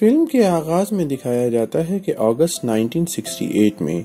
film के आगाज में दिखाया जाता है कि अगस्त 1968 में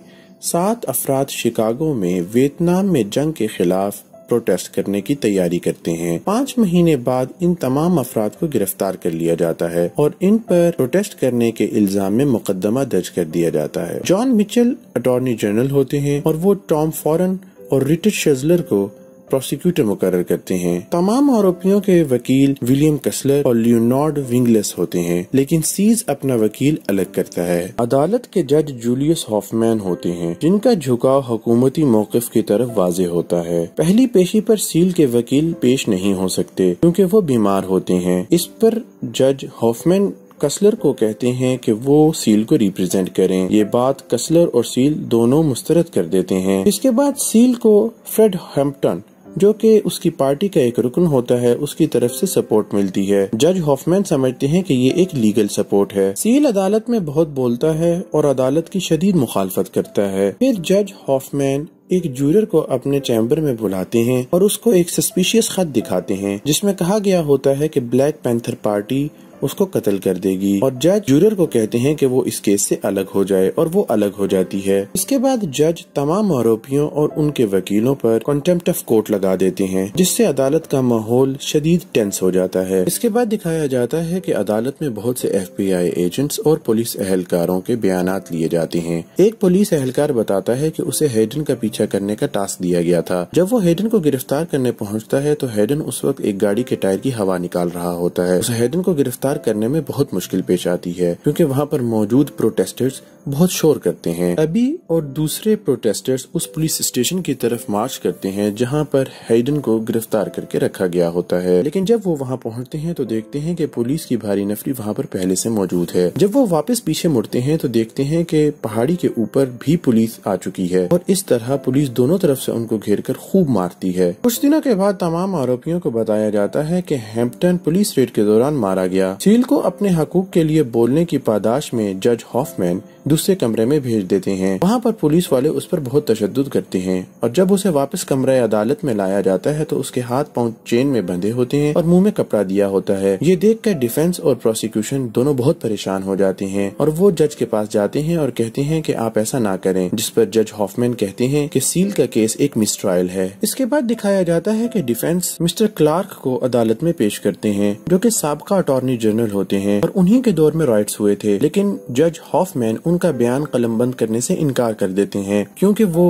सात अफराद शिकागो में वियतनाम में जंग के खिलाफ प्रोटेस्ट करने की तैयारी करते हैं पाँच महीने बाद इन तमाम अफराद को गिरफ्तार कर लिया जाता है और इन पर प्रोटेस्ट करने के इल्जाम में मुकदमा दर्ज कर दिया जाता है जॉन मिचेल अटॉर्नी जनरल होते हैं और वो टॉम फॉरन और रिटिश शेजलर को प्रोसिक्यूटर मुकर करते हैं तमाम आरोपियों के वकील विलियम कसलर और लियोनार्ड विंगलेस होते हैं लेकिन सीज अपना वकील अलग करता है अदालत के जज जूलियस हॉफमैन होते हैं जिनका झुकाव हुकूमती मौकफ की तरफ वाजे होता है पहली पेशी पर सील के वकील पेश नहीं हो सकते क्योंकि वो बीमार होते हैं इस पर जज हॉफमैन कसलर को कहते हैं कि वो सील को रिप्रेजेंट करें ये बात कसलर और सील दोनों मुस्तरद कर देते हैं इसके बाद सील को फ्रेड हेम्पटन जो कि उसकी पार्टी का एक रुकन होता है उसकी तरफ से सपोर्ट मिलती है जज हॉफमैन समझते हैं कि ये एक लीगल सपोर्ट है सील अदालत में बहुत बोलता है और अदालत की शदीद मुखालफत करता है फिर जज हॉफमैन एक जूरर को अपने चैम्बर में बुलाते हैं और उसको एक सस्पिशियस खत दिखाते हैं जिसमें कहा गया होता है कि ब्लैक पैंथर पार्टी उसको कत्ल कर देगी और जज जूरियर को कहते हैं कि वो इस केस से अलग हो जाए और वो अलग हो जाती है इसके बाद जज तमाम आरोपियों और उनके वकीलों पर कंटेम्प्ट ऑफ कोर्ट लगा देते हैं जिससे अदालत का माहौल शदीद टेंस हो जाता है इसके बाद दिखाया जाता है की अदालत में बहुत से एफ एजेंट्स और पुलिस एहलकारों के बयान लिए जाते हैं एक पुलिस एहलकार बताता है की उसे हेडन का पीछा करने का टास्क दिया गया था जब वो हेडन को गिरफ्तार करने पहुँचता है तो हेडन उस वक्त एक गाड़ी के टायर की हवा निकाल रहा होता है उस हेडन को गिरफ्तार गिरफ्तार करने में बहुत मुश्किल पेश आती है क्योंकि वहाँ पर मौजूद प्रोटेस्टर्स बहुत शोर करते हैं अभी और दूसरे प्रोटेस्टर्स उस पुलिस स्टेशन की तरफ मार्च करते हैं जहाँ पर हेडन को गिरफ्तार करके रखा गया होता है लेकिन जब वो वहाँ पहुँचते हैं तो देखते हैं की पुलिस की भारी नफरी वहाँ पर पहले से मौजूद है जब वो वापस पीछे मुड़ते हैं तो देखते हैं की पहाड़ी के ऊपर भी पुलिस आ चुकी है और इस तरह पुलिस दोनों तरफ से उनको घेर कर खूब मारती है कुछ दिनों के बाद तमाम आरोपियों को बताया जाता है कि हैम्पटन पुलिस रेड के दौरान मारा गया सील को अपने हकूक के लिए बोलने की पादाश में जज हॉफमैन दूसरे कमरे में भेज देते हैं वहाँ पर पुलिस वाले उस पर बहुत तशद करते हैं और जब उसे वापस कमरे अदालत में लाया जाता है तो उसके हाथ पाँव चेन में बंधे होते हैं और मुंह में कपड़ा दिया होता है ये देख कर डिफेंस और प्रोसिक्यूशन दोनों बहुत परेशान हो जाते हैं और वो जज के पास जाते हैं और कहते हैं की आप ऐसा ना करें जिस पर जज हॉफमैन कहते हैं की सील का केस एक ट्रायल है इसके बाद दिखाया जाता है की डिफेंस मिस्टर क्लार्क को अदालत में पेश करते हैं जो की सबका अटोर्नी जनरल होते हैं और उन्हीं के दौर में राइट्स हुए थे लेकिन जज हॉफमैन उनका बयान कलम बंद करने से इनकार कर देते हैं क्योंकि वो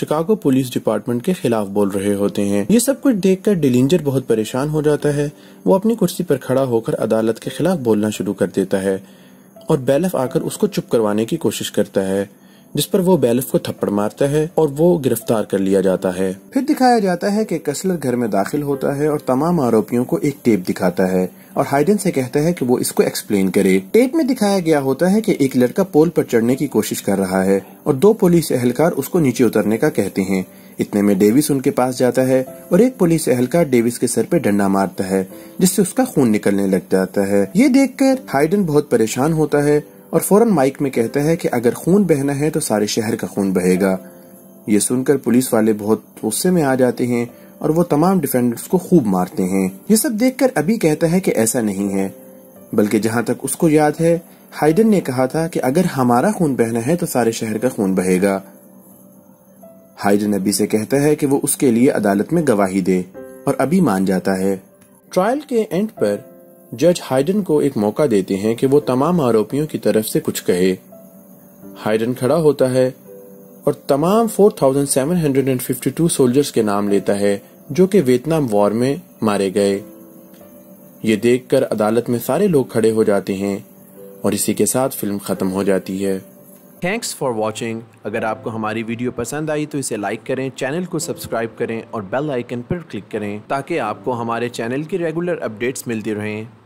शिकागो पुलिस डिपार्टमेंट के खिलाफ बोल रहे होते हैं ये सब कुछ देखकर डिलिंजर बहुत परेशान हो जाता है वो अपनी कुर्सी पर खड़ा होकर अदालत के खिलाफ बोलना शुरू कर देता है और बैलफ आकर उसको चुप करवाने की कोशिश करता है जिस पर वो बेलफ को थप्पड़ मारता है और वो गिरफ्तार कर लिया जाता है फिर दिखाया जाता है कि कसलर घर में दाखिल होता है और तमाम आरोपियों को एक टेप दिखाता है और हाइडन से कहता है कि वो इसको एक्सप्लेन करे टेप में दिखाया गया होता है कि एक लड़का पोल पर चढ़ने की कोशिश कर रहा है और दो पुलिस एहलकार उसको नीचे उतरने का कहते हैं इतने में डेविस उनके पास जाता है और एक पुलिस एहलकार डेविस के सर पे डंडा मारता है जिससे उसका खून निकलने लग जाता है ये देखकर हाइडन बहुत परेशान होता है और फौरन माइक में कहता है कि अगर खून बहना है तो सारे शहर का खून बहेगा ये सुनकर पुलिस वाले बहुत गुस्से में आ जाते हैं और वो तमाम डिफेंडेंट्स को खूब मारते हैं ये सब देखकर अभी कहता है कि ऐसा नहीं है बल्कि जहां तक उसको याद है हाइडन ने कहा था कि अगर हमारा खून बहना है तो सारे शहर का खून बहेगा हाइडन अभी से कहता है कि वो उसके लिए अदालत में गवाही दे और अभी मान जाता है ट्रायल के एंड पर जज हाइडन को एक मौका देते हैं कि वो तमाम आरोपियों की तरफ से कुछ कहे हाइडन खड़ा होता है और तमाम 4,752 सोल्जर्स के नाम लेता है जो कि वियतनाम वॉर में मारे गए ये देखकर अदालत में सारे लोग खड़े हो जाते हैं और इसी के साथ फिल्म ख़त्म हो जाती है थैंक्स फॉर वॉचिंग अगर आपको हमारी वीडियो पसंद आई तो इसे लाइक करें चैनल को सब्सक्राइब करें और बेल आइकन पर क्लिक करें ताकि आपको हमारे चैनल की रेगुलर अपडेट्स मिलती रहें